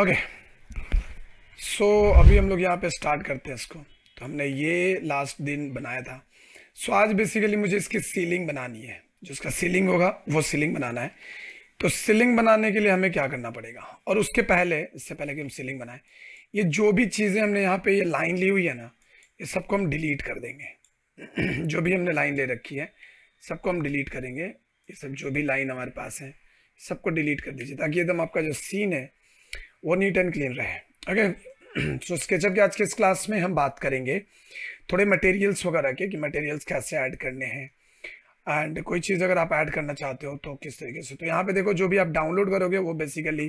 Okay so अभी हम लोग यहाँ पे स्टार्ट करते हैं इसको तो हमने ये लास्ट दिन बनाया था सो so, आज बेसिकली मुझे इसकी सीलिंग बनानी है जो इसका सीलिंग होगा वो सीलिंग बनाना है तो सीलिंग बनाने के लिए हमें क्या करना पड़ेगा और उसके पहले इससे पहले कि हम सीलिंग बनाएं ये जो भी चीज़ें हमने यहाँ पे ये लाइन ली हुई है ना ये सबको हम डिलीट कर देंगे जो भी हमने लाइन ले रखी है सबको हम डिलीट करेंगे ये सब जो भी लाइन हमारे पास है सबको डिलीट कर दीजिए ताकि एकदम आपका जो सीन है वो नीट एंड क्लीन रहे ओके सो स्केचअप के आज के इस क्लास में हम बात करेंगे थोड़े मटेरियल्स वगैरह के कि मटेरियल्स कैसे ऐड करने हैं एंड कोई चीज़ अगर आप ऐड करना चाहते हो तो किस तरीके से तो यहाँ पे देखो जो भी आप डाउनलोड करोगे वो बेसिकली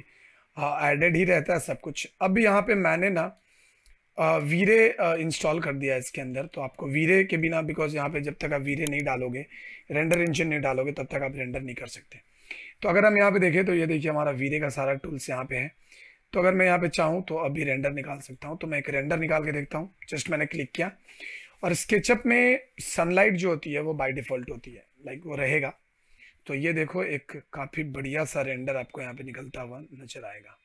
एडेड ही रहता है सब कुछ अब यहाँ पे मैंने ना वीरे इंस्टॉल कर दिया इसके अंदर तो आपको वीरे के बिना बिकॉज यहाँ पे जब तक आप वीरे नहीं डालोगे रेंडर इंजन नहीं डालोगे तब तक आप रेंडर नहीं कर सकते तो अगर हम यहाँ पे देखें तो ये देखिए हमारा वीरे का सारा टूल्स यहाँ पे है तो अगर मैं यहाँ पे चाहूँ तो अभी रेंडर निकाल सकता हूँ तो मैं एक रेंडर निकाल के देखता हूँ जस्ट मैंने क्लिक किया और स्केचअप में सनलाइट जो होती है वो बाई डिफ़ॉल्ट होती है लाइक वो रहेगा तो ये देखो एक काफ़ी बढ़िया सा रेंडर आपको यहाँ पे निकलता हुआ नजर आएगा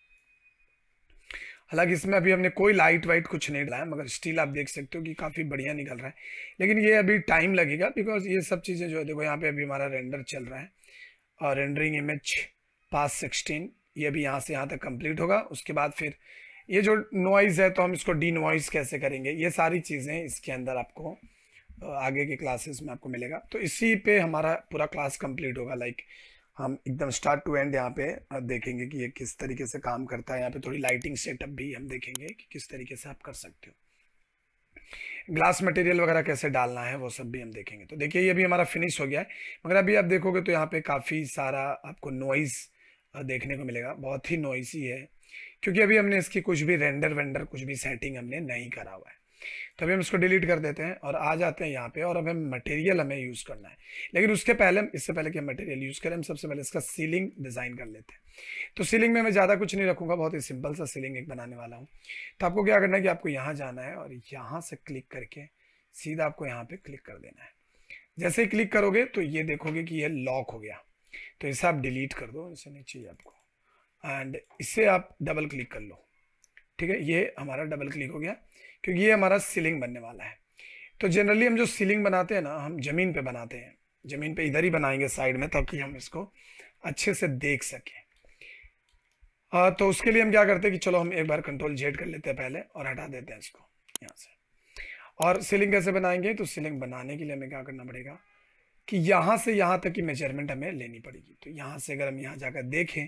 हालांकि इसमें अभी हमने कोई लाइट वाइट कुछ नहीं डाला है मगर स्टिल आप देख सकते हो कि काफ़ी बढ़िया निकल रहा है लेकिन ये अभी टाइम लगेगा बिकॉज ये सब चीज़ें जो है देखो यहाँ पे अभी हमारा रेंडर चल रहा है और रेंडरिंग इमेज पास सिक्सटीन ये भी यहाँ से यहाँ तक कंप्लीट होगा उसके बाद फिर ये जो नॉइज़ है तो हम इसको डी नॉइज़ कैसे करेंगे ये सारी चीज़ें इसके अंदर आपको आगे की क्लासेस में आपको मिलेगा तो इसी पे हमारा पूरा क्लास कंप्लीट होगा लाइक हम एकदम स्टार्ट टू एंड यहाँ पे देखेंगे कि ये किस तरीके से काम करता है यहाँ पे थोड़ी लाइटिंग सेटअप भी हम देखेंगे कि किस तरीके से आप कर सकते हो ग्लास मटेरियल वगैरह कैसे डालना है वो सब भी हम देखेंगे तो देखिए ये भी हमारा फिनिश हो गया है मगर अभी आप देखोगे तो यहाँ पे काफ़ी सारा आपको नॉइज़ देखने को मिलेगा बहुत ही नॉइसी है क्योंकि अभी हमने इसकी कुछ भी रेंडर वेंडर कुछ भी सेटिंग हमने नहीं करा हुआ है तो अभी हम इसको डिलीट कर देते हैं और आ जाते हैं यहाँ पे और अब हम मटेरियल हमें यूज़ करना है लेकिन उसके पहले हम इससे पहले कि हम मटेरियल यूज़ करें हम सबसे पहले इसका सीलिंग डिज़ाइन कर लेते हैं तो सीलिंग में मैं ज़्यादा कुछ नहीं रखूँगा बहुत ही सिंपल सा सीलिंग एक बनाने वाला हूँ तो आपको क्या करना है कि आपको यहाँ जाना है और यहाँ से क्लिक करके सीधा आपको यहाँ पर क्लिक कर देना है जैसे ही क्लिक करोगे तो ये देखोगे कि ये लॉक हो गया तो इसे आप डिलीट कर दो इसे नहीं चाहिए आपको एंड इसे आप डबल क्लिक कर लो ठीक है ये हमारा डबल क्लिक हो गया क्योंकि ये हमारा सीलिंग बनने वाला है तो जनरली हम जो सीलिंग बनाते हैं ना हम ज़मीन पे बनाते हैं ज़मीन पे इधर ही बनाएंगे साइड में ताकि हम इसको अच्छे से देख सकें तो उसके लिए हम क्या करते हैं कि चलो हम एक बार कंट्रोल जेड कर लेते हैं पहले और हटा देते हैं इसको यहाँ से और सीलिंग कैसे बनाएंगे तो सीलिंग बनाने के लिए हमें क्या करना पड़ेगा कि यहाँ से यहाँ तक की मेजरमेंट हमें लेनी पड़ेगी तो यहाँ से अगर हम यहाँ जाकर देखें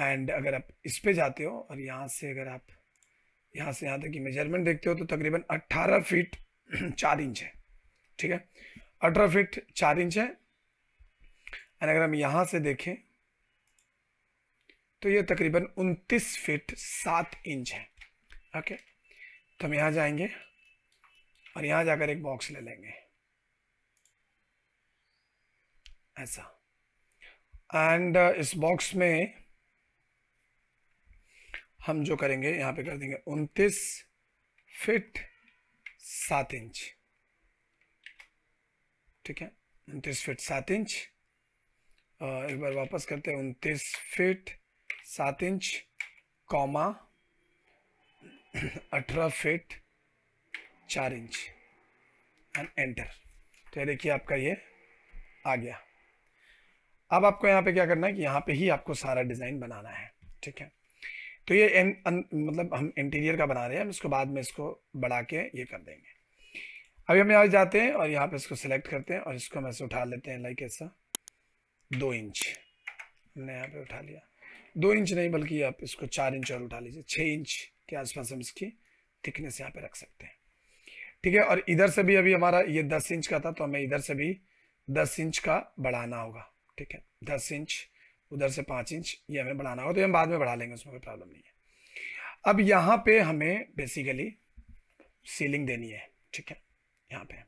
एंड अगर आप इस पे जाते हो और यहाँ से अगर आप यहाँ से यहाँ तक की मेजरमेंट देखते हो तो तकरीबन 18 फीट चार इंच है ठीक है अठारह फीट चार इंच है एंड अगर हम यहाँ से देखें तो ये तकरीबन 29 फीट सात इंच है ओके तो हम यहाँ जाएंगे और यहाँ जाकर एक बॉक्स ले लेंगे ऐसा एंड uh, इस बॉक्स में हम जो करेंगे यहाँ पे कर देंगे उनतीस फिट सात इंच ठीक है उनतीस फिट सात इंच एक बार वापस करते हैं उनतीस फिट सात इंच कॉमा अठारह फिट चार इंच एंड एंटर तो देखिए आपका ये आ गया अब आपको यहाँ पे क्या करना है कि यहाँ पे ही आपको सारा डिज़ाइन बनाना है ठीक है तो ये एन, अन, मतलब हम इंटीरियर का बना रहे हैं हम इसको बाद में इसको बढ़ा के ये कर देंगे अभी हम यहाँ जाते हैं और यहाँ पे इसको सिलेक्ट करते हैं और इसको हम ऐसे उठा लेते हैं लाइक ऐसा दो इंच हमने यहाँ पे उठा लिया दो इंच नहीं बल्कि आप इसको चार इंच और उठा लीजिए छः इंच के आसपास हम इसकी थिकनेस यहाँ पे रख सकते हैं ठीक है और इधर से भी अभी हमारा ये दस इंच का था तो हमें इधर से भी दस इंच का बढ़ाना होगा ठीक है दस इंच उधर से पाँच इंच ये हमें बढ़ाना होगा तो हम बाद में बढ़ा लेंगे उसमें कोई प्रॉब्लम नहीं है अब यहाँ पे हमें बेसिकली सीलिंग देनी है ठीक है यहाँ पे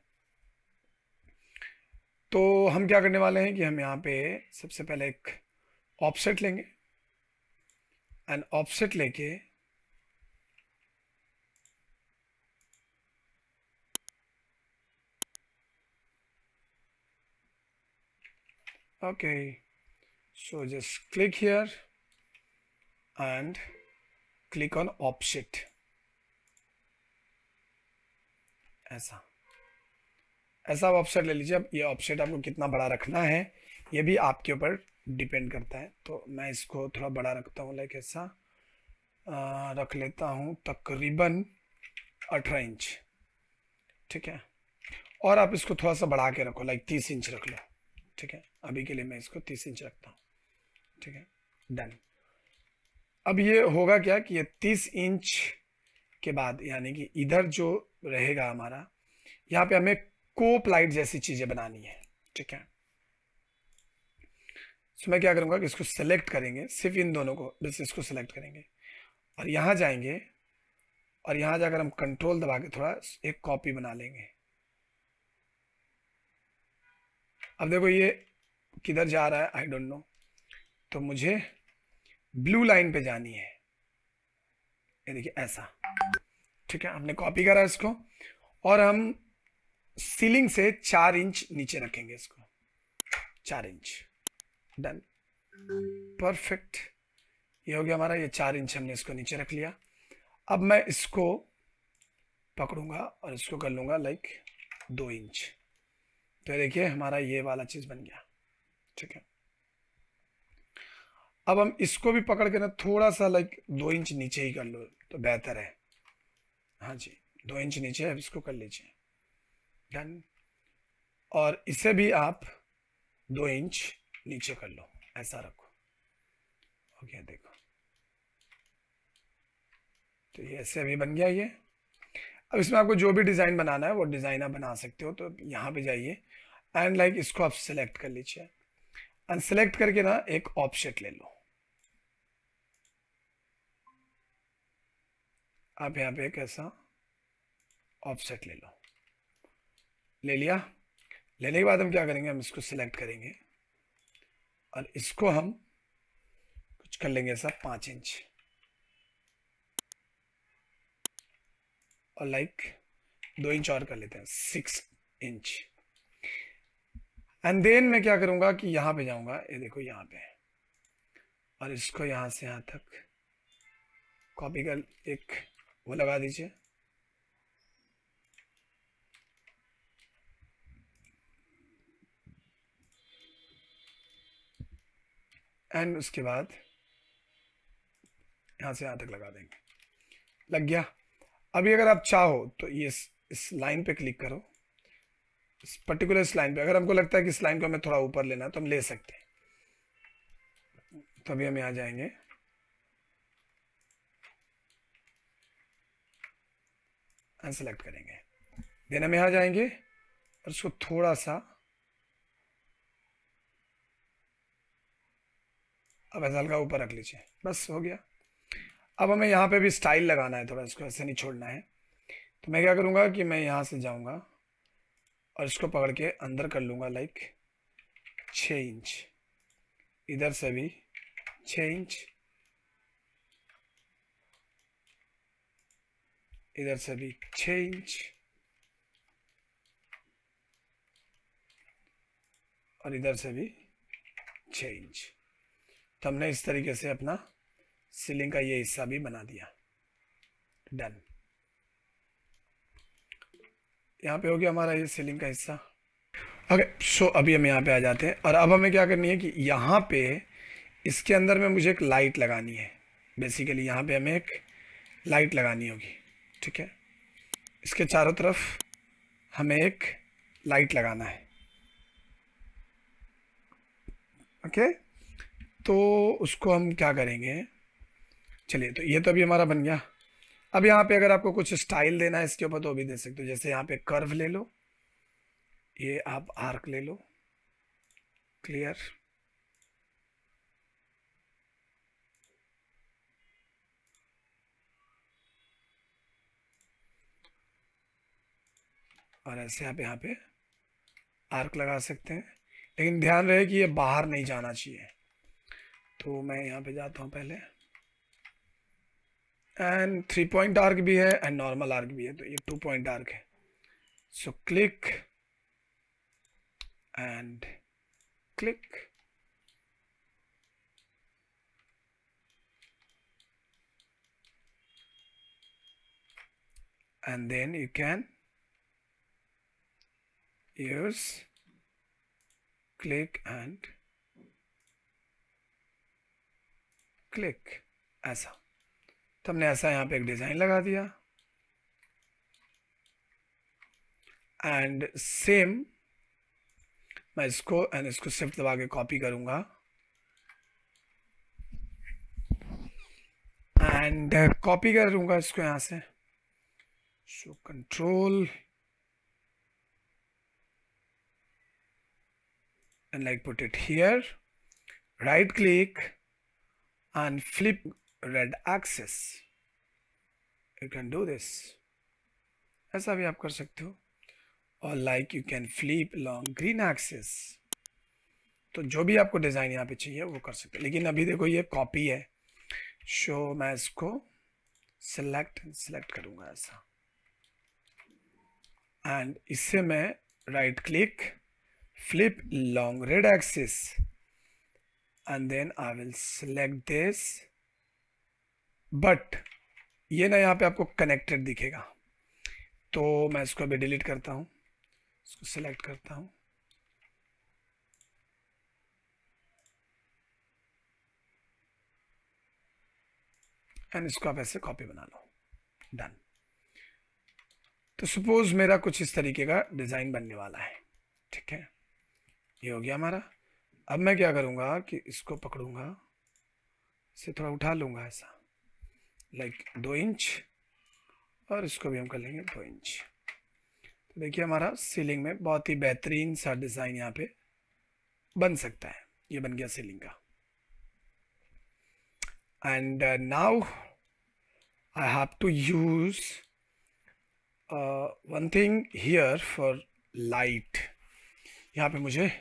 तो हम क्या करने वाले हैं कि हम यहाँ पे सबसे पहले एक ऑफसेट लेंगे एंड ऑफसेट लेके okay so just click here and click on offset ऐसा ऐसा आप ऑफसेट ले लीजिए अब ये ऑफसेट आपको कितना बड़ा रखना है ये भी आपके ऊपर डिपेंड करता है तो मैं इसको थोड़ा बड़ा रखता हूँ लाइक ऐसा रख लेता हूँ तकरीबन अठारह इंच ठीक है और आप इसको थोड़ा सा बढ़ा के रखो लाइक तीस इंच रख लो ठीक है अभी के लिए मैं इसको तीस इंच रखता हूँ ठीक है डन अब ये होगा क्या कि ये तीस इंच के बाद यानी कि इधर जो रहेगा हमारा यहाँ पे हमें कोप लाइट जैसी चीजें बनानी है ठीक है तो मैं क्या करूंगा कि इसको सेलेक्ट करेंगे सिर्फ इन दोनों को बस इसको सेलेक्ट करेंगे और यहाँ जाएंगे और यहाँ जाकर हम कंट्रोल दबा के थोड़ा एक कॉपी बना लेंगे अब देखो ये किधर जा रहा है आई डोंट नो तो मुझे ब्लू लाइन पे जानी है ये देखिए ऐसा ठीक है हमने कॉपी करा इसको और हम सीलिंग से चार इंच नीचे रखेंगे इसको चार इंच डन परफेक्ट ये हो गया हमारा ये चार इंच हमने इसको नीचे रख लिया अब मैं इसको पकड़ूंगा और इसको कर लूंगा लाइक दो इंच तो देखिए हमारा ये वाला चीज़ बन गया ठीक है अब हम इसको भी पकड़ के ना थोड़ा सा लाइक दो इंच नीचे ही कर लो तो बेहतर है हाँ जी दो इंच नीचे अब इसको कर लीजिए डन और इसे भी आप दो इंच नीचे कर लो ऐसा रखो ओके देखो तो ये ऐसे अभी बन गया ये अब इसमें आपको जो भी डिज़ाइन बनाना है वो डिज़ाइन आप बना सकते हो तो यहाँ पे जाइए एंड लाइक इसको आप सिलेक्ट कर लीजिए एंड सिलेक्ट करके ना एक ऑप्शेट ले लो आप यहाँ पे एक ऐसा ऑफसेट ले लो ले लिया लेने के बाद हम क्या करेंगे हम इसको सिलेक्ट करेंगे और इसको हम कुछ कर लेंगे ऐसा पाँच इंच और लाइक दो इंच और कर लेते हैं सिक्स इंच एंड देन मैं क्या करूंगा कि यहां पे जाऊंगा ये देखो यहां पे और इसको यहां से यहां तक कॉपी कर एक वो लगा दीजिए एंड उसके बाद यहां से यहां तक लगा देंगे लग गया अभी अगर आप चाहो तो ये इस लाइन पे क्लिक करो इस पर्टिकुलर इस लाइन पे अगर हमको लगता है कि इस लाइन को हमें थोड़ा ऊपर लेना है तो हम ले सकते हैं तभी हम यहां जाएंगे सेलेक्ट करेंगे देन हम यहां जाएंगे और इसको थोड़ा सा अब हल्का ऊपर रख लीजिए बस हो गया अब हमें यहाँ पे भी स्टाइल लगाना है थोड़ा इसको ऐसे नहीं छोड़ना है तो मैं क्या करूँगा कि मैं यहाँ से जाऊँगा और इसको पकड़ के अंदर कर लूँगा लाइक छः इंच इधर से भी छः इंच इधर से भी छः इंच और इधर से भी छः इंच तो हमने इस तरीके से अपना सीलिंग का ये हिस्सा भी बना दिया डन यहाँ पे हो गया हमारा ये सीलिंग का हिस्सा ओके सो अभी हम यहाँ पे आ जाते हैं और अब हमें क्या करनी है कि यहाँ पे इसके अंदर में मुझे एक लाइट लगानी है बेसिकली यहाँ पे हमें एक लाइट लगानी होगी ठीक है इसके चारों तरफ हमें एक लाइट लगाना है ओके okay? तो उसको हम क्या करेंगे चलिए तो ये तो अभी हमारा बन गया अब यहाँ पे अगर आपको कुछ स्टाइल देना है इसके ऊपर तो भी दे सकते हो जैसे यहाँ पे कर्व ले लो ये आप आर्क ले लो क्लियर और ऐसे आप यहाँ पे आर्क लगा सकते हैं लेकिन ध्यान रहे कि ये बाहर नहीं जाना चाहिए तो मैं यहाँ पे जाता हूँ पहले एंड थ्री पॉइंट आर्क भी है एंड नॉर्मल आर्क भी है तो ये टू पॉइंट आर्क है so click and click and then you can use click and click ऐसा तो हमने ऐसा यहाँ पे एक डिज़ाइन लगा दिया एंड सेम मैं इसको एंड इसको शिफ्ट दबा के कॉपी करूँगा एंड कॉपी कर इसको यहाँ से so control and like put it here right click and flip red axis you can do this ऐसा भी आप कर सकते हो और like you can flip along green axis तो जो भी आपको डिज़ाइन यहाँ पे चाहिए वो कर सकते हो लेकिन अभी देखो ये कॉपी है शो मैं इसको सिलेक्ट सिलेक्ट करूँगा ऐसा एंड इससे मैं right click flip along red axis and then I will select this but ये ना यहाँ पे आपको कनेक्टेड दिखेगा तो मैं इसको अभी डिलीट करता हूँ इसको सिलेक्ट करता हूँ एंड इसको आप ऐसे कॉपी बना लो डन तो सपोज मेरा कुछ इस तरीके का डिज़ाइन बनने वाला है ठीक है ये हो गया हमारा अब मैं क्या करूंगा कि इसको पकड़ूंगा इसे थोड़ा उठा लूंगा ऐसा लाइक दो इंच और इसको भी हम कर लेंगे दो इंच तो देखिए हमारा सीलिंग में बहुत ही बेहतरीन सा डिज़ाइन यहाँ पे बन सकता है ये बन गया सीलिंग का and now I have to use one thing here for light यहाँ पे मुझे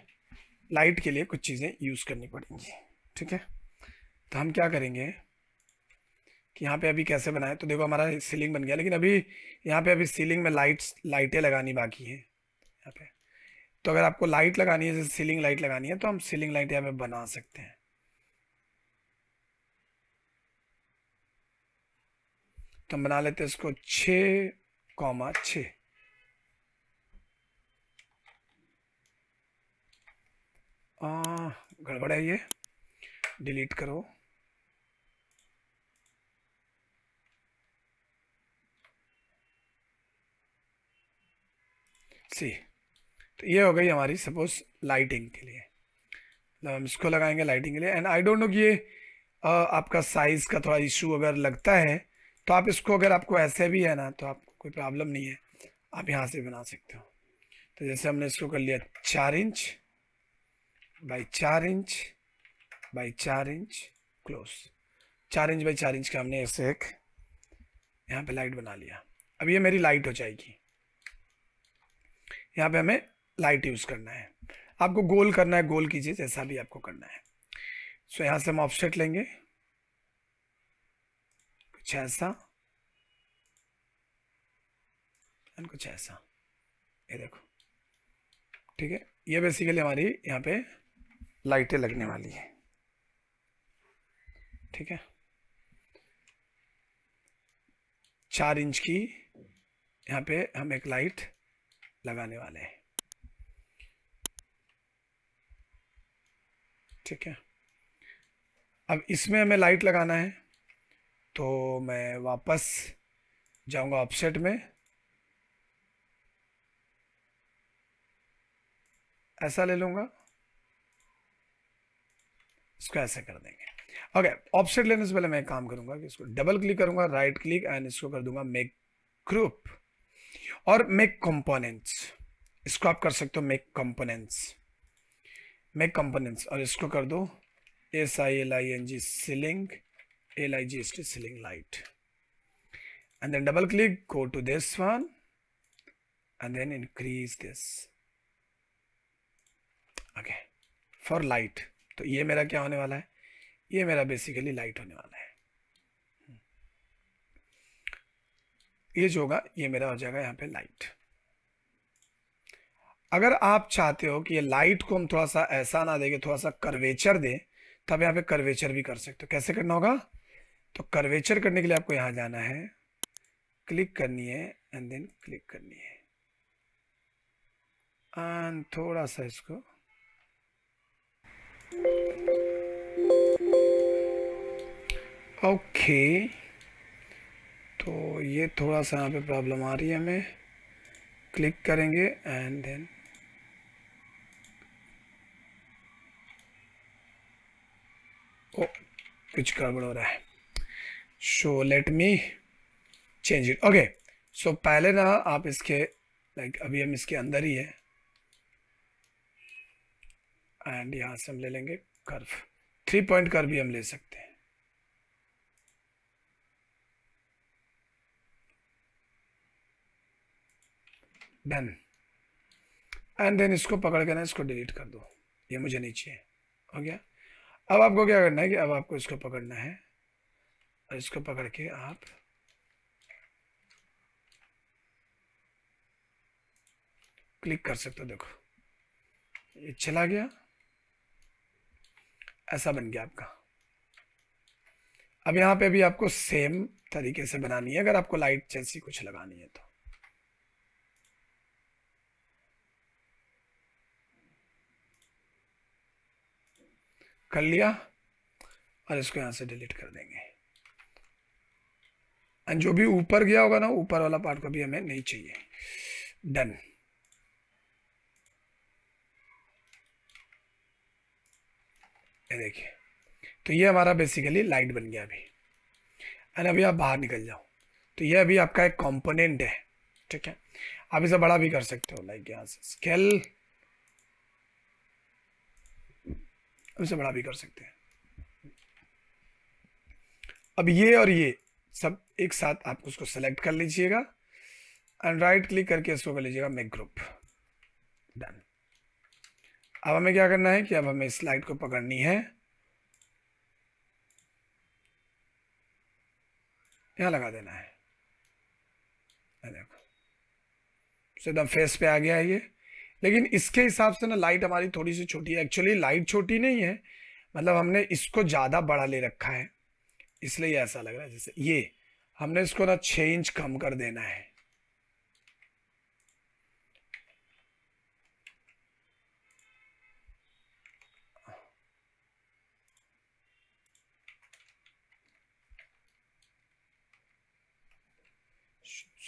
लाइट के लिए कुछ चीज़ें यूज़ करनी पड़ेंगी ठीक है तो हम क्या करेंगे कि यहाँ पे अभी कैसे बनाए तो देखो हमारा सीलिंग बन गया लेकिन अभी यहाँ पे अभी सीलिंग में लाइट्स लाइटें लगानी बाकी हैं यहाँ पे तो अगर आपको लाइट लगानी है जैसे सीलिंग लाइट लगानी है तो हम सीलिंग लाइट यहाँ पे बना सकते हैं तो हम बना लेते हैं इसको छ कॉमा छ गड़बड़ है ये डिलीट करो सी तो ये हो गई हमारी सपोज लाइटिंग के लिए तो हम इसको लगाएंगे लाइटिंग के लिए एंड आई डोंट नो कि ये आ, आपका साइज़ का थोड़ा इशू अगर लगता है तो आप इसको अगर आपको ऐसे भी है ना तो आपको कोई प्रॉब्लम नहीं है आप यहाँ से बना सकते हो तो जैसे हमने इसको कर लिया चार इंच बाई चार इंच बाई चार इंच क्लोज चार इंच बाई चार इंच का हमने ऐसे एक यहाँ पे लाइट बना लिया अब ये मेरी लाइट हो जाएगी यहाँ पे हमें लाइट यूज़ करना है आपको गोल करना है गोल कीजिए जैसा भी आपको करना है सो यहाँ से हम ऑफसेट लेंगे कुछ ऐसा एंड कुछ ऐसा ये देखो ठीक है ये बेसिकली हमारी यहाँ पे लाइटें लगने वाली है ठीक है चार इंच की यहाँ पे हम एक लाइट लगाने वाले हैं ठीक है अब इसमें हमें लाइट लगाना है तो मैं वापस जाऊंगा ऑफसेट में ऐसा ले लूंगा इसको ऐसे कर देंगे ओके ऑफसेट लेने से पहले मैं एक काम करूंगा कि इसको डबल क्लिक करूंगा राइट क्लिक एंड इसको कर दूंगा मेक ग्रुप और मेक कंपोनेंट्स इसको आप कर सकते हो मेक कंपोनेंट्स मेक कंपोनेंट्स और इसको कर दो S I L I N G ceiling L I G S T ceiling light and then double click go to this one and then increase this okay for light तो ये मेरा क्या होने वाला है ये मेरा बेसिकली लाइट होने वाला है ये जो होगा ये मेरा हो जाएगा यहाँ पे लाइट अगर आप चाहते हो कि ये लाइट को हम थोड़ा सा ऐसा ना दे थोड़ा सा करवेचर दे तब यहाँ पे करवेचर भी कर सकते हो कैसे करना होगा तो करवेचर करने के लिए आपको यहाँ जाना है क्लिक करनी है एंड देन क्लिक करनी है एंड थोड़ा सा इसको ओके okay. तो ये थोड़ा सा यहाँ पे प्रॉब्लम आ रही है हमें क्लिक करेंगे एंड देन ओ कुछ गड़बड़ हो रहा है so let me change it okay so पहले ना आप इसके लाइक like, अभी हम इसके अंदर ही है एंड यहाँ से हम ले लेंगे कर्व थ्री पॉइंट कर्व भी हम ले सकते हैं डन एंड देन इसको पकड़ के ना इसको डिलीट कर दो ये मुझे नहीं चाहिए हो गया अब आपको क्या करना है कि अब आपको इसको पकड़ना है और इसको पकड़ के आप क्लिक कर सकते हो देखो ये चला गया ऐसा बन गया आपका अब यहाँ पे भी आपको सेम तरीके से बनानी है अगर आपको लाइट जैसी कुछ लगानी है तो कर लिया और इसको यहाँ से डिलीट कर देंगे एंड जो भी ऊपर गया होगा ना ऊपर वाला पार्ट को भी हमें नहीं चाहिए डन ये देखिए तो ये हमारा बेसिकली लाइट बन गया अभी एंड अभी आप बाहर निकल जाओ तो ये अभी आपका एक कंपोनेंट है ठीक है आप इसे बड़ा भी कर सकते हो लाइक यहाँ से स्केल उसे बड़ा भी कर सकते हैं अब ये और ये सब एक साथ आप उसको सेलेक्ट कर लीजिएगा एंड राइट क्लिक करके इसको कर लीजिएगा मेक ग्रुप डन अब हमें क्या करना है कि अब हमें स्लाइड को पकड़नी है यहां लगा देना है देखो सीधा फेस पे आ गया है ये लेकिन इसके हिसाब से ना लाइट हमारी थोड़ी सी छोटी है एक्चुअली लाइट छोटी नहीं है मतलब हमने इसको ज़्यादा बड़ा ले रखा है इसलिए ऐसा लग रहा है जैसे ये हमने इसको ना छः इंच कम कर देना है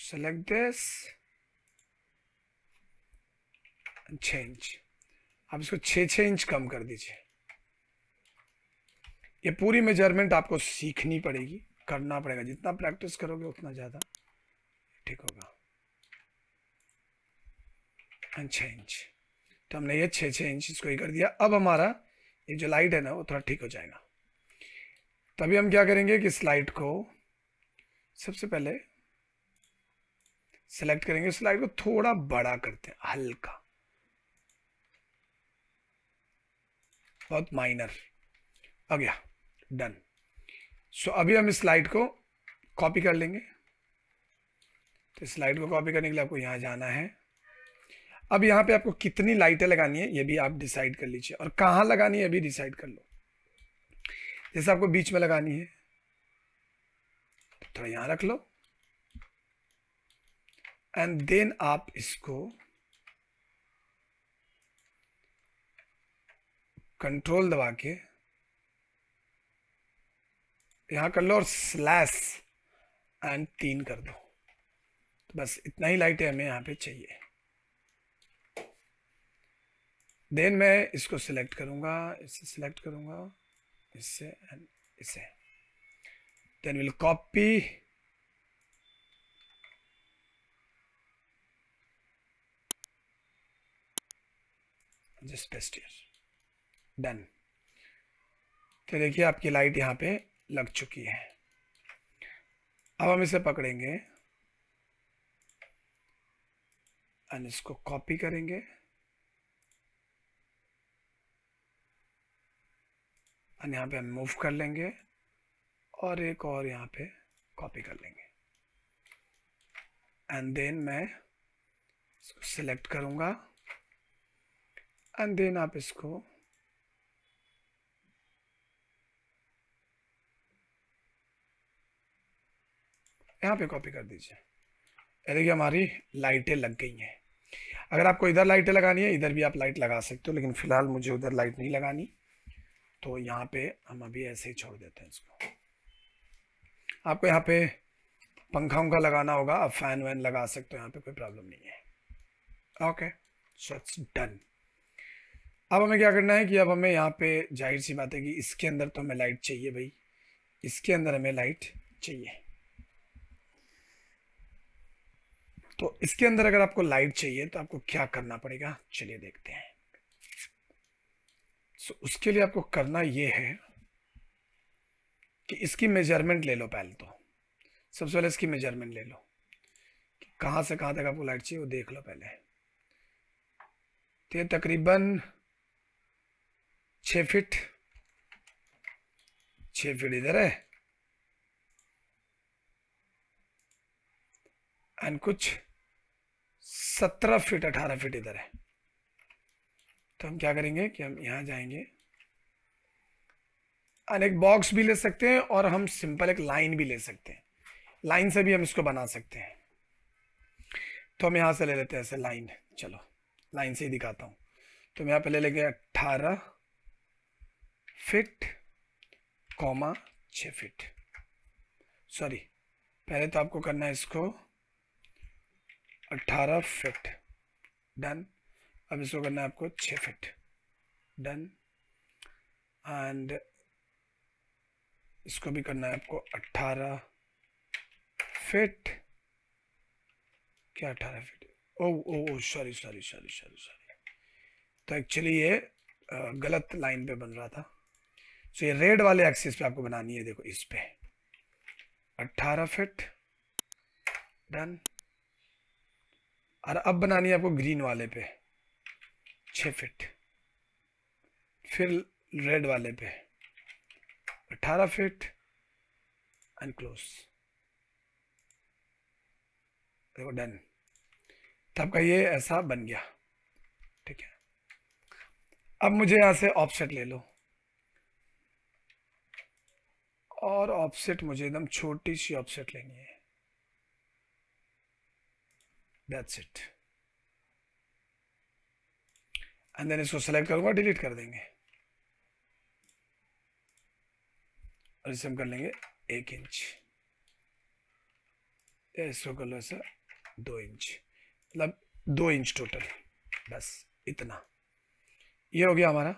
सेलेक्ट दिस छ इंच आप इसको छ छ इंच कम कर दीजिए ये पूरी मेजरमेंट आपको सीखनी पड़ेगी करना पड़ेगा जितना प्रैक्टिस करोगे उतना ज़्यादा ठीक होगा एंड इंच तो हमने ये छ छः इंच इसको ही कर दिया अब हमारा ये जो लाइट है ना वो थोड़ा ठीक हो जाएगा तभी तो हम क्या करेंगे कि इस लाइट को सबसे पहले सेलेक्ट करेंगे स्लाइड को थोड़ा बड़ा करते हैं हल्का बहुत माइनर आ गया डन सो अभी हम इस स्लाइड को कॉपी कर लेंगे तो स्लाइड को कॉपी करने के लिए आपको यहाँ जाना है अब यहाँ पे आपको कितनी लाइटें लगानी है ये भी आप डिसाइड कर लीजिए और कहाँ लगानी है अभी डिसाइड कर लो जैसे आपको बीच में लगानी है थोड़ा यहाँ रख लो एंड देन आप इसको कंट्रोल दबा के यहाँ कर लो और स्लैश एंड तीन कर दो तो बस इतना ही लाइट है हमें यहाँ पे चाहिए देन मैं इसको सिलेक्ट करूँगा इससे सिलेक्ट करूँगा इससे एंड इसे then will copy just paste here done तो देखिए आपकी लाइट यहाँ पे लग चुकी है अब हम इसे पकड़ेंगे एंड इसको कॉपी करेंगे एंड यहाँ पे हम मूव कर लेंगे और एक और यहाँ पे कॉपी कर लेंगे एंड देन मैं इसको सिलेक्ट करूँगा एंड देन आप इसको यहाँ पे कॉपी कर दीजिए ये देखिए हमारी लाइटें लग गई हैं अगर आपको इधर लाइटें लगानी है इधर भी आप लाइट लगा सकते हो लेकिन फ़िलहाल मुझे उधर लाइट नहीं लगानी तो यहाँ पे हम अभी ऐसे ही छोड़ देते हैं इसको आपको यहाँ पे पंखा उंखा लगाना होगा आप फ़ैन वैन लगा सकते हो यहाँ पे कोई प्रॉब्लम नहीं है ओके सो इट्स डन अब हमें क्या करना है कि अब हमें यहाँ पे जाहिर सी बात है कि इसके अंदर तो हमें लाइट चाहिए भाई इसके अंदर हमें लाइट चाहिए तो इसके अंदर अगर आपको लाइट चाहिए तो आपको क्या करना पड़ेगा चलिए देखते हैं सो so, उसके लिए आपको करना ये है कि इसकी मेजरमेंट ले लो पहले तो सबसे पहले इसकी मेजरमेंट ले लो कि कहाँ से कहाँ तक आपको लाइट चाहिए वो देख लो पहले तो ये तकरीबन छ फिट छ फिट इधर है एंड कुछ सत्रह फीट अठारह फीट इधर है तो हम क्या करेंगे कि हम यहां जाएंगे और एक बॉक्स भी ले सकते हैं और हम सिंपल एक लाइन भी ले सकते हैं लाइन से भी हम इसको बना सकते हैं तो हम यहां से ले लेते हैं ऐसे लाइन चलो लाइन से ही दिखाता हूं तो हम यहां पर ले लेंगे अट्ठारह फिट कॉमा छ फिट सॉरी पहले तो आपको करना है इसको अट्ठारह फिट डन अब इसको करना है आपको छः फिट डन एंड इसको भी करना है आपको अट्ठारह फिट क्या अट्ठारह feet oh oh oh sorry sorry sorry sorry sorry तो एक्चुअली ये गलत लाइन पे बन रहा था सो ये रेड वाले एक्सिस पे आपको बनानी है देखो इस पे अट्ठारह फिट डन और अब बनानी है आपको ग्रीन वाले पे छ फिट फिर रेड वाले पे अट्ठारह फिट एंड क्लोज देखो डन तब का ये ऐसा बन गया ठीक है अब मुझे यहां से ऑफसेट ले लो और ऑफसेट मुझे एकदम छोटी सी ऑफसेट लेनी है दैट्स इट एंड देन इसको सेलेक्ट करूँगा डिलीट कर देंगे और इसे हम कर लेंगे एक इंच इसको कर लो सर दो इंच मतलब दो इंच टोटल बस इतना ये हो गया हमारा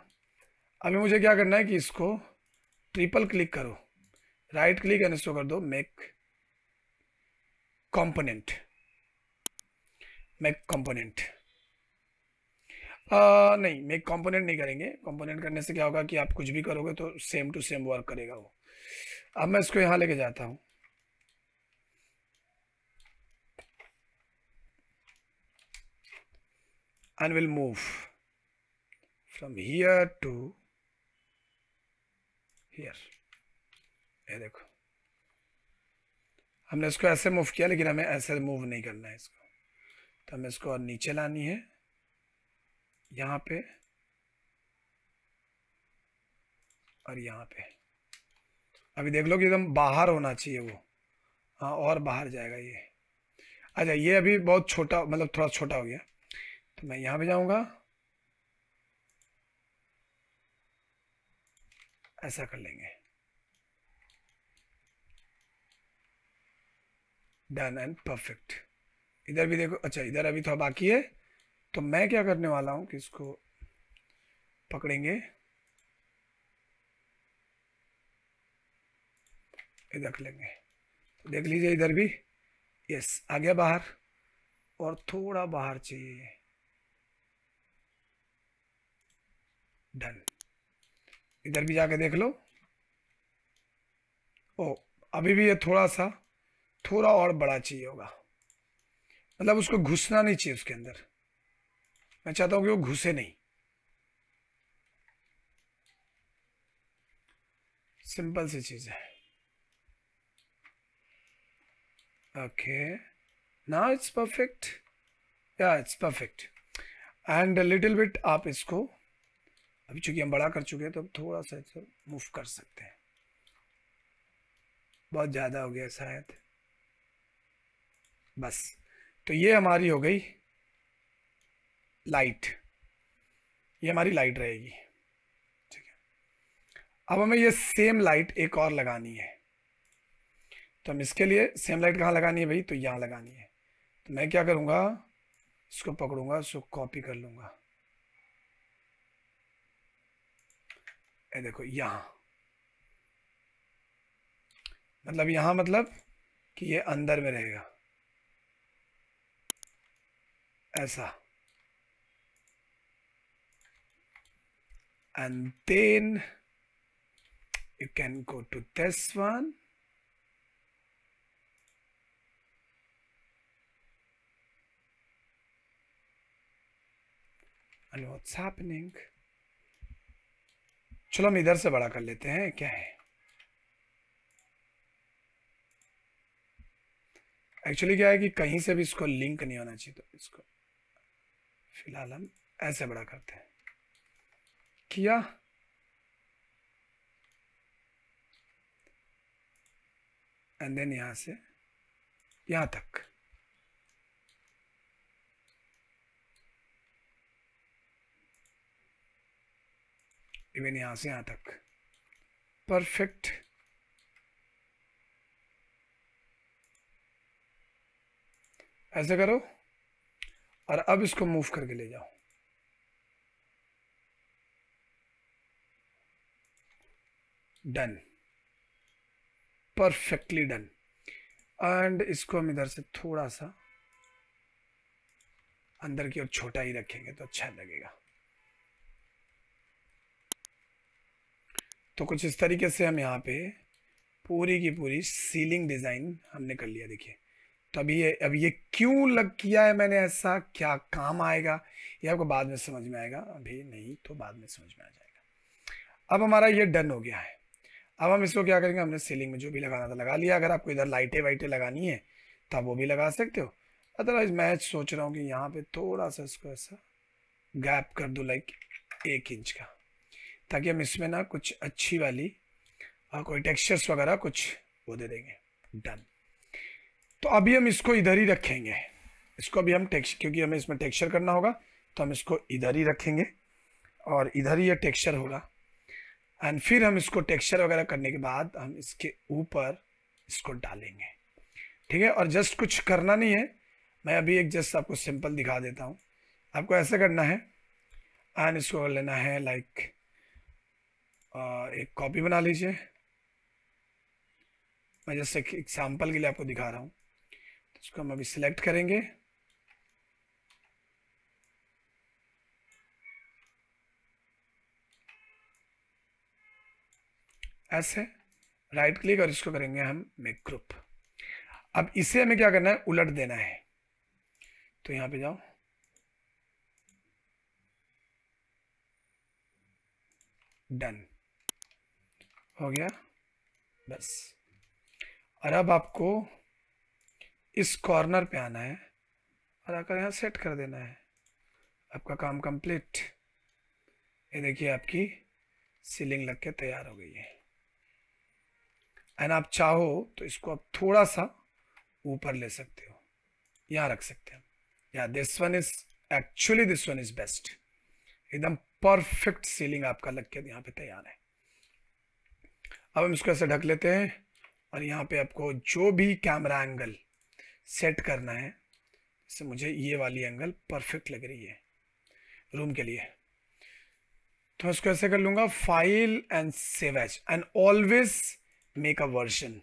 अभी मुझे क्या करना है कि इसको ट्रिपल क्लिक करो राइट क्लिक एंड इसको कर दो make component make component uh, नहीं मेक कंपोनेंट नहीं करेंगे कंपोनेंट करने से क्या होगा कि आप कुछ भी करोगे तो सेम टू सेम वर्क करेगा वो अब मैं इसको यहां लेके जाता हूं and will move from here to here ये देखो हमने इसको ऐसे मूव किया लेकिन हमें ऐसे मूव नहीं करना है इसको तो हमें इसको और नीचे लानी है यहाँ पे और यहाँ पे अभी देख लो कि एकदम बाहर होना चाहिए वो हाँ और बाहर जाएगा ये अच्छा ये अभी बहुत छोटा मतलब थोड़ा छोटा हो गया तो मैं यहाँ पे जाऊँगा ऐसा कर लेंगे डन एंड परफेक्ट इधर भी देखो अच्छा इधर अभी थोड़ा बाकी है तो मैं क्या करने वाला हूँ कि इसको पकड़ेंगे इधर लेंगे तो देख लीजिए इधर भी यस आ गया बाहर और थोड़ा बाहर चाहिए डन इधर भी जाके देख लो ओ अभी भी ये थोड़ा सा थोड़ा और बड़ा चाहिए होगा मतलब उसको घुसना नहीं चाहिए उसके अंदर मैं चाहता हूं कि वो घुसे नहीं सिंपल सी चीज है ओके ना इट्स परफेक्ट या it's perfect and little bit आप इसको अभी चूंकि हम बड़ा कर चुके हैं तो अब थोड़ा सा इसको मूव कर सकते हैं बहुत ज़्यादा हो गया शायद बस तो ये हमारी हो गई लाइट ये हमारी लाइट रहेगी ठीक है अब हमें ये सेम लाइट एक और लगानी है तो हम इसके लिए सेम लाइट कहाँ लगानी है भाई तो यहाँ लगानी है तो मैं क्या करूँगा इसको पकड़ूंगा इसको कॉपी कर लूँगा ये देखो यहाँ मतलब यहाँ मतलब कि ये अंदर में रहेगा ऐसा and then you can go to this one and what's happening चलो हम इधर से बड़ा कर लेते हैं क्या है एक्चुअली क्या है कि कहीं से भी इसको लिंक नहीं होना चाहिए तो इसको फिलहाल हम ऐसे बड़ा करते हैं किया एंड देन यहां से यहां तक इवन यहां से यहां तक परफेक्ट ऐसे करो और अब इसको मूव करके ले जाओ डन परफेक्टली डन एंड इसको हम इधर से थोड़ा सा अंदर की ओर छोटा ही रखेंगे तो अच्छा लगेगा तो कुछ इस तरीके से हम यहां पे पूरी की पूरी सीलिंग डिज़ाइन हमने कर लिया देखिए तो अभी ये अब ये क्यों लग किया है मैंने ऐसा क्या काम आएगा ये आपको बाद में समझ में आएगा अभी नहीं तो बाद में समझ में आ जाएगा अब हमारा ये डन हो गया है अब हम इसको क्या करेंगे हमने सीलिंग में जो भी लगाना था लगा लिया अगर आपको इधर लाइटें वाइटें लगानी है तो आप वो भी लगा सकते हो अदरवाइज मैं सोच रहा हूँ कि यहाँ पे थोड़ा सा इसको ऐसा गैप कर दो लाइक एक इंच का ताकि हम इसमें ना कुछ अच्छी वाली और कोई टेक्सचर्स वगैरह कुछ वो दे देंगे डन तो अभी हम इसको इधर ही रखेंगे इसको अभी हम टेक्स क्योंकि हमें इसमें टेक्सचर करना होगा तो हम इसको इधर ही रखेंगे और इधर ही ये टेक्सचर होगा एंड फिर हम इसको टेक्सचर वगैरह करने के बाद हम इसके ऊपर इसको डालेंगे ठीक है और जस्ट कुछ करना नहीं है मैं अभी एक जस्ट आपको सिंपल दिखा देता हूँ आपको ऐसे करना है एंड इसको लेना है लाइक एक कॉपी बना लीजिए मैं जस्ट एक एग्जाम्पल के लिए आपको दिखा रहा हूँ इसको हम अभी सिलेक्ट करेंगे ऐसे राइट क्लिक और इसको करेंगे हम मेक ग्रुप अब इसे हमें क्या करना है उलट देना है तो यहां पे जाओ डन हो गया बस और अब आपको इस कॉर्नर पे आना है और आकर यहाँ सेट कर देना है आपका काम कंप्लीट ये देखिए आपकी सीलिंग लग के तैयार हो गई है एंड आप चाहो तो इसको आप थोड़ा सा ऊपर ले सकते हो यहाँ रख सकते हो या this one is actually this one is best एकदम परफेक्ट सीलिंग आपका लग के यहाँ पे तैयार है अब हम इसको ऐसे ढक लेते हैं और यहाँ पे आपको जो भी कैमरा एंगल सेट करना है इससे मुझे ये वाली एंगल परफेक्ट लग रही है रूम के लिए तो मैं उसको ऐसे कर लूंगा file and save H and always make a version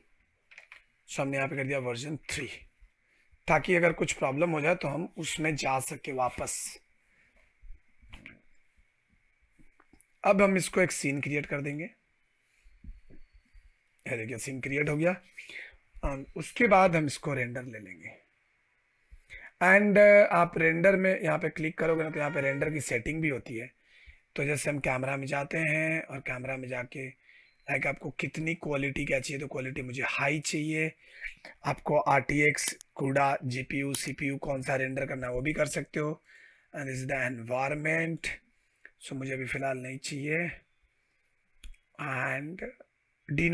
so हमने यहाँ पे कर दिया वर्जन थ्री ताकि अगर कुछ प्रॉब्लम हो जाए तो हम उसमें जा सके वापस अब हम इसको एक सीन क्रिएट कर देंगे देखिए सीन क्रिएट हो गया उसके बाद हम इसको रेंडर ले लेंगे एंड uh, आप रेंडर में यहाँ पे क्लिक करोगे ना तो यहाँ पे रेंडर की सेटिंग भी होती है तो जैसे हम कैमरा में जाते हैं और कैमरा में जाके लाइक आपको कितनी क्वालिटी क्या चाहिए तो क्वालिटी मुझे हाई चाहिए आपको are T X CUDA G P U C P U कौन सा रेंडर करना है वो भी कर सकते हो and is the environment so मुझे अभी फ़िलहाल नहीं चाहिए एंड डी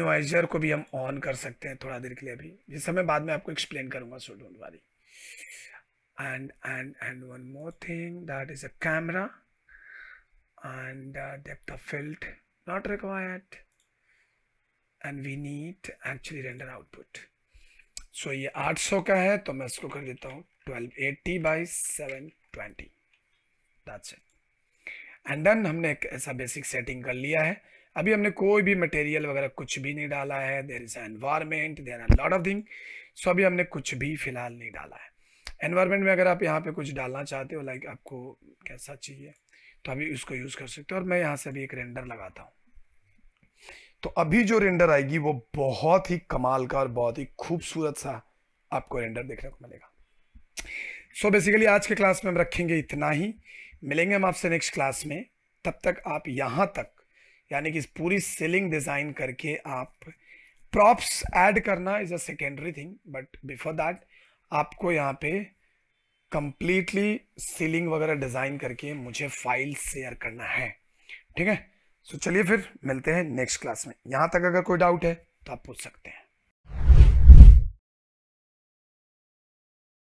को भी हम ऑन कर सकते हैं थोड़ा देर के लिए अभी जिस समय बाद में आपको एक्सप्लेन करूंगा so don't worry and and and one more thing that is a camera and depth of of not required and we need actually render output so ये 800 का है तो मैं इसको कर देता हूँ 1280 eighty by seven twenty and then हमने एक ऐसा बेसिक सेटिंग कर लिया है अभी हमने कोई भी मटेरियल वगैरह कुछ भी नहीं डाला है there is environment there are lot of thing so अभी हमने कुछ भी फ़िलहाल नहीं डाला है एनवायरमेंट में अगर आप यहाँ पे कुछ डालना चाहते हो लाइक आपको कैसा चाहिए तो अभी उसको यूज़ कर सकते हो और मैं यहाँ से अभी एक रेंडर लगाता हूँ तो अभी जो रेंडर आएगी वो बहुत ही कमाल का और बहुत ही खूबसूरत सा आपको रेंडर देखने को मिलेगा सो so बेसिकली आज के क्लास में हम रखेंगे इतना ही मिलेंगे हम आपसे नेक्स्ट क्लास में तब तक आप यहाँ तक यानी कि इस पूरी सेलिंग डिज़ाइन करके आप प्रॉप्स ऐड करना is a secondary thing but before that आपको यहाँ पे कंप्लीटली सीलिंग वगैरह डिज़ाइन करके मुझे फाइल शेयर करना है ठीक है सो so, चलिए फिर मिलते हैं नेक्स्ट क्लास में यहां तक अगर कोई डाउट है तो आप पूछ सकते हैं